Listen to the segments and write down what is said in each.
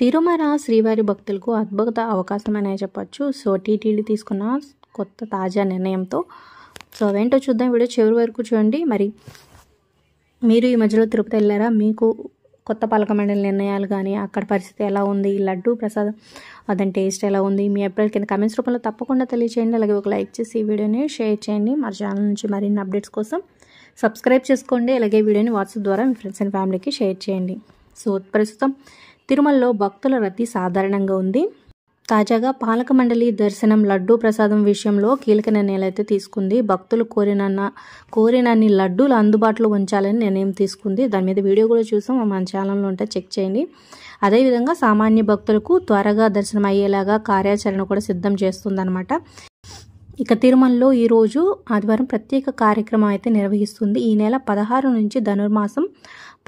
తిరుమల శ్రీవారి భక్తులకు అద్భుత అవకాశం అనే చెప్పచ్చు సో టీటీడీ తీసుకున్న కొత్త తాజా నిర్ణయంతో సో అవేంటో చూద్దాం వీడియో చివరి వరకు చూడండి మరి మీరు ఈ మధ్యలో తిరుపతి వెళ్ళారా మీకు కొత్త పాలక నిర్ణయాలు కానీ అక్కడ పరిస్థితి ఎలా ఉంది లడ్డు ప్రసాదం అదని టేస్ట్ ఎలా ఉంది మీ అభిప్రాయాలు కింద కమెంట్స్ రూపంలో తప్పకుండా తెలియచేయండి అలాగే ఒక లైక్ చేసి ఈ వీడియోని షేర్ చేయండి మా ఛానల్ నుంచి మరిన్ని అప్డేట్స్ కోసం సబ్స్క్రైబ్ చేసుకోండి అలాగే వీడియోని వాట్సాప్ ద్వారా మీ ఫ్రెండ్స్ అండ్ ఫ్యామిలీకి షేర్ చేయండి సో ప్రస్తుతం తిరుమలలో భక్తుల రద్దీ సాధారణంగా ఉంది తాజాగా పాలక మండలి దర్శనం లడ్డూ ప్రసాదం విషయంలో కీలక నిర్ణయాలు అయితే తీసుకుంది భక్తులు కోరిన కోరినన్ని లడ్డూలు అందుబాటులో ఉంచాలని నిర్ణయం తీసుకుంది దాని మీద వీడియో కూడా చూసాం మన ఛానల్లో ఉంటే చెక్ చేయండి అదేవిధంగా సామాన్య భక్తులకు త్వరగా దర్శనం అయ్యేలాగా కార్యాచరణ కూడా సిద్ధం చేస్తుందన్నమాట ఇక తిరుమలలో ఈరోజు ఆదివారం ప్రత్యేక కార్యక్రమం అయితే నిర్వహిస్తుంది ఈ నెల పదహారు నుంచి ధనుర్మాసం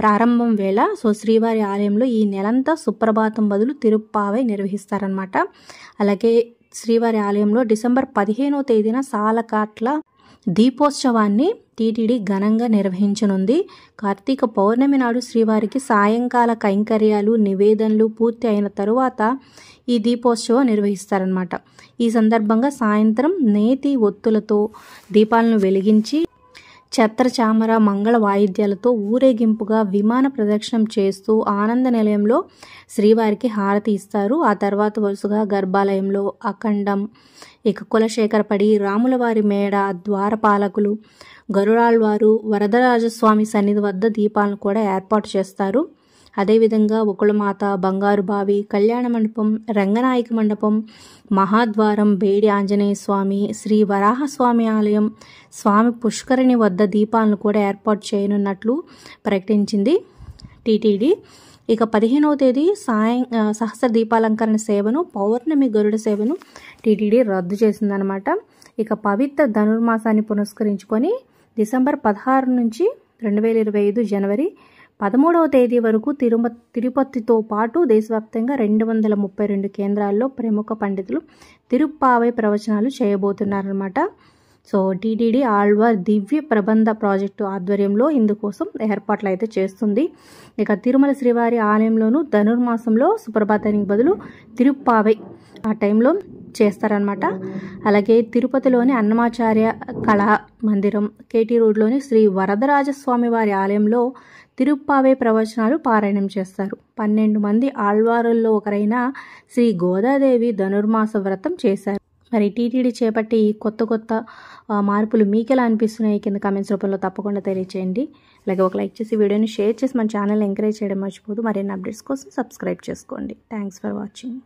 ప్రారంభం వేళ సో శ్రీవారి ఆలయంలో ఈ నెలంతా సుప్రభాతం బదులు తిరుప్పావై నిర్వహిస్తారనమాట అలాగే శ్రీవారి ఆలయంలో డిసెంబర్ పదిహేనో తేదీన సాలకాట్ల దీపోత్సవాన్ని టీటీడీ ఘనంగా నిర్వహించనుంది కార్తీక పౌర్ణమి నాడు శ్రీవారికి సాయంకాల కైంకర్యాలు నివేదనలు పూర్తి అయిన తరువాత ఈ దీపోత్సవం నిర్వహిస్తారన్నమాట ఈ సందర్భంగా సాయంత్రం నేతి ఒత్తులతో దీపాలను వెలిగించి చామర మంగళ వాయిద్యాలతో ఊరేగింపుగా విమాన ప్రదక్షిణం చేస్తూ ఆనంద నిలయంలో శ్రీవారికి హారతి ఇస్తారు ఆ తర్వాత వరుసగా గర్భాలయంలో అఖండం ఇక కులశేఖర పడి రాములవారి మేడ ద్వారపాలకులు గరుడాళ్వారు వరదరాజస్వామి సన్నిధి వద్ద దీపాలను కూడా ఏర్పాటు చేస్తారు అదేవిధంగా ఒకళమాత బంగారు బావి కళ్యాణ మండపం రంగనాయక మండపం మహాద్వారం బేడి ఆంజనేయ స్వామి శ్రీ వరాహస్వామి ఆలయం స్వామి పుష్కరిణి వద్ద దీపాలను కూడా ఏర్పాటు చేయనున్నట్లు ప్రకటించింది టీటీడీ ఇక పదిహేనవ తేదీ సాయం సహస్ర దీపాలంకరణ సేవను పౌర్ణమి గరుడ సేవను టీటీడీ రద్దు చేసిందనమాట ఇక పవిత్ర ధనుర్మాసాన్ని పురస్కరించుకొని డిసెంబర్ పదహారు నుంచి రెండు వేల ఇరవై ఐదు జనవరి పదమూడవ తేదీ వరకు తిరుమ తిరుపతితో పాటు దేశవ్యాప్తంగా రెండు వందల ముప్పై రెండు కేంద్రాల్లో ప్రముఖ పండితులు తిరుప్పావై ప్రవచనాలు చేయబోతున్నారన్నమాట so TTD Alwar Divya Prabandha project ఆధ్వర్యంలో ఇందుకోసం ఏర్పాట్లు అయితే చేస్తుంది ఇక తిరుమల శ్రీవారి ఆలయంలోనూ ధనుర్మాసంలో సుప్రభాతానికి బదులు తిరుప్పావై ఆ టైంలో చేస్తారనమాట అలాగే తిరుపతిలోని అన్నమాచార్య కళా మందిరం కేటీ రోడ్లోని శ్రీ వరదరాజస్వామి వారి ఆలయంలో తిరుప్పావే ప్రవచనాలు పారాయణం చేస్తారు పన్నెండు మంది ఆళ్వారుల్లో ఒకరైన శ్రీ గోదాదేవి ధనుర్మాస వ్రతం చేశారు మరి టీటీడీ చేపట్టి కొత్త కొత్త మార్పులు మీకెలా అనిపిస్తున్నాయి కింద కామెంట్స్ రూపంలో తప్పకుండా తెలియచేయండి అలాగే ఒక లైక్ చేసి వీడియోని షేర్ చేసి మన ఛానల్ ఎంకరేజ్ చేయడం మర్చిపోదు మరిన్ని అప్డేట్స్ కోసం సబ్స్క్రైబ్ చేసుకోండి థ్యాంక్స్ ఫర్ వాచింగ్